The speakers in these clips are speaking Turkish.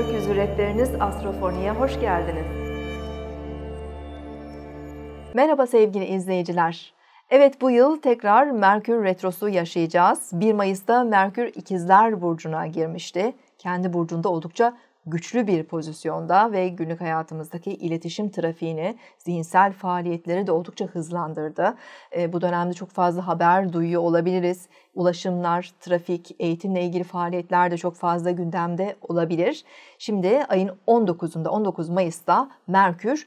Gökyüzü Rehberiniz Astrofoni'ye hoş geldiniz. Merhaba sevgili izleyiciler. Evet bu yıl tekrar Merkür Retrosu yaşayacağız. 1 Mayıs'ta Merkür İkizler Burcu'na girmişti. Kendi burcunda oldukça güçlü bir pozisyonda ve günlük hayatımızdaki iletişim trafiğini, zihinsel faaliyetleri de oldukça hızlandırdı. E, bu dönemde çok fazla haber duyuyor olabiliriz. Ulaşımlar, trafik, eğitimle ilgili faaliyetler de çok fazla gündemde olabilir. Şimdi ayın 19'unda, 19 Mayıs'ta Merkür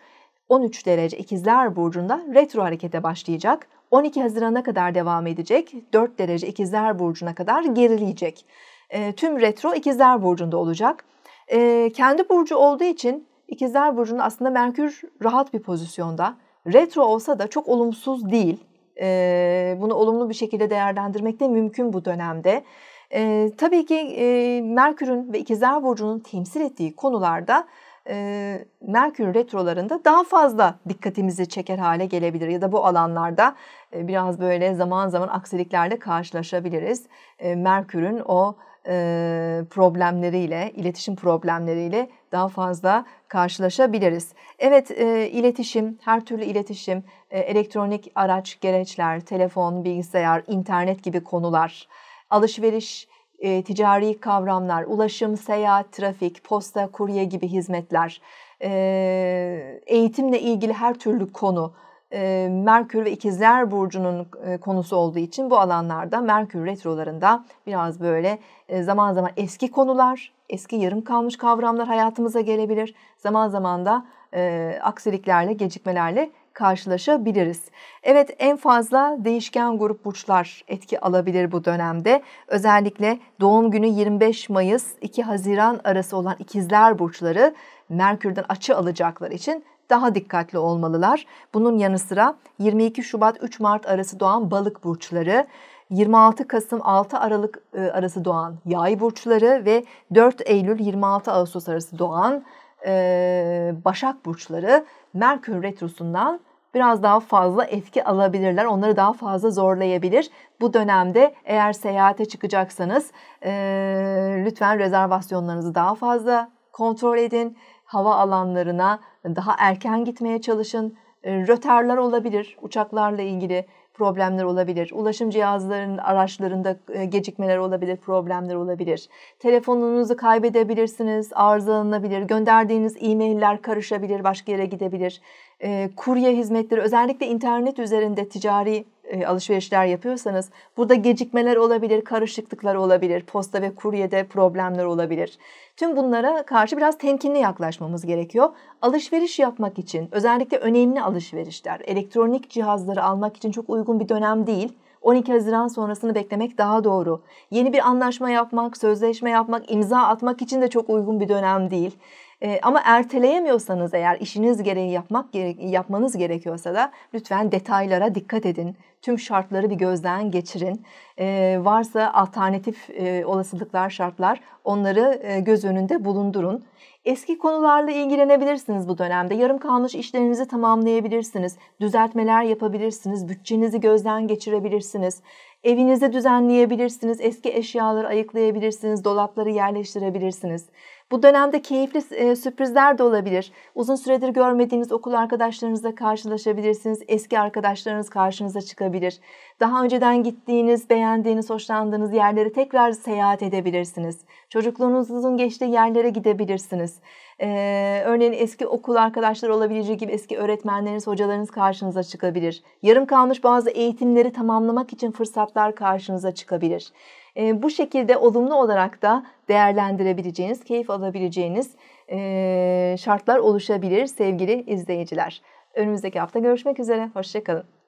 13 derece ikizler burcunda retro harekete başlayacak. 12 Haziran'a kadar devam edecek. 4 derece ikizler burcuna kadar gerileyecek. E, tüm retro ikizler burcunda olacak. E, kendi burcu olduğu için ikizler Burcu'nun aslında Merkür rahat bir pozisyonda. Retro olsa da çok olumsuz değil. E, bunu olumlu bir şekilde değerlendirmek de mümkün bu dönemde. E, tabii ki e, Merkür'ün ve ikizler Burcu'nun temsil ettiği konularda e, Merkür retrolarında daha fazla dikkatimizi çeker hale gelebilir ya da bu alanlarda e, biraz böyle zaman zaman aksiliklerle karşılaşabiliriz. E, Merkür'ün o problemleriyle, iletişim problemleriyle daha fazla karşılaşabiliriz. Evet, iletişim, her türlü iletişim, elektronik araç, gereçler, telefon, bilgisayar, internet gibi konular, alışveriş, ticari kavramlar, ulaşım, seyahat, trafik, posta, kurye gibi hizmetler, eğitimle ilgili her türlü konu ee, Merkür ve İkizler Burcu'nun e, konusu olduğu için bu alanlarda Merkür retrolarında biraz böyle e, zaman zaman eski konular, eski yarım kalmış kavramlar hayatımıza gelebilir. Zaman zaman da e, aksiliklerle, gecikmelerle karşılaşabiliriz. Evet en fazla değişken grup burçlar etki alabilir bu dönemde. Özellikle doğum günü 25 Mayıs 2 Haziran arası olan ikizler burçları Merkür'den açı alacaklar için daha dikkatli olmalılar. Bunun yanı sıra 22 Şubat 3 Mart arası doğan balık burçları, 26 Kasım 6 Aralık e, arası doğan yay burçları ve 4 Eylül 26 Ağustos arası doğan e, Başak burçları Merkür retrosundan biraz daha fazla etki alabilirler. Onları daha fazla zorlayabilir. Bu dönemde eğer seyahate çıkacaksanız e, lütfen rezervasyonlarınızı daha fazla kontrol edin hava alanlarına daha erken gitmeye çalışın. E, röterler olabilir, uçaklarla ilgili problemler olabilir. Ulaşım cihazlarının araçlarında e, gecikmeler olabilir, problemler olabilir. Telefonunuzu kaybedebilirsiniz, arızalanabilir, gönderdiğiniz e-mailler karışabilir, başka yere gidebilir. E, kurye hizmetleri özellikle internet üzerinde ticari e, alışverişler yapıyorsanız burada gecikmeler olabilir, karışıklıklar olabilir, posta ve kuryede problemler olabilir. Tüm bunlara karşı biraz temkinli yaklaşmamız gerekiyor. Alışveriş yapmak için özellikle önemli alışverişler, elektronik cihazları almak için çok uygun bir dönem değil. 12 Haziran sonrasını beklemek daha doğru. Yeni bir anlaşma yapmak, sözleşme yapmak, imza atmak için de çok uygun bir dönem değil. E, ama erteleyemiyorsanız eğer işiniz gereği yapmak gere yapmanız gerekiyorsa da lütfen detaylara dikkat edin. Tüm şartları bir gözden geçirin. E, varsa alternatif e, olasılıklar, şartlar onları e, göz önünde bulundurun. Eski konularla ilgilenebilirsiniz bu dönemde. Yarım kalmış işlerinizi tamamlayabilirsiniz. Düzeltmeler yapabilirsiniz. Bütçenizi gözden geçirebilirsiniz. Evinizi düzenleyebilirsiniz. Eski eşyaları ayıklayabilirsiniz. Dolapları yerleştirebilirsiniz. Bu dönemde keyifli e, sürprizler de olabilir. Uzun süredir görmediğiniz okul arkadaşlarınızla karşılaşabilirsiniz. Eski arkadaşlarınız karşınıza çıkabilir. Daha önceden gittiğiniz, beğendiğiniz, hoşlandığınız yerlere tekrar seyahat edebilirsiniz. Çocukluğunuzun geçtiği yerlere gidebilirsiniz. Ee, örneğin eski okul arkadaşları olabileceği gibi eski öğretmenleriniz, hocalarınız karşınıza çıkabilir. Yarım kalmış bazı eğitimleri tamamlamak için fırsatlar karşınıza çıkabilir. Ee, bu şekilde olumlu olarak da değerlendirebileceğiniz, keyif alabileceğiniz e, şartlar oluşabilir sevgili izleyiciler. Önümüzdeki hafta görüşmek üzere. Hoşçakalın.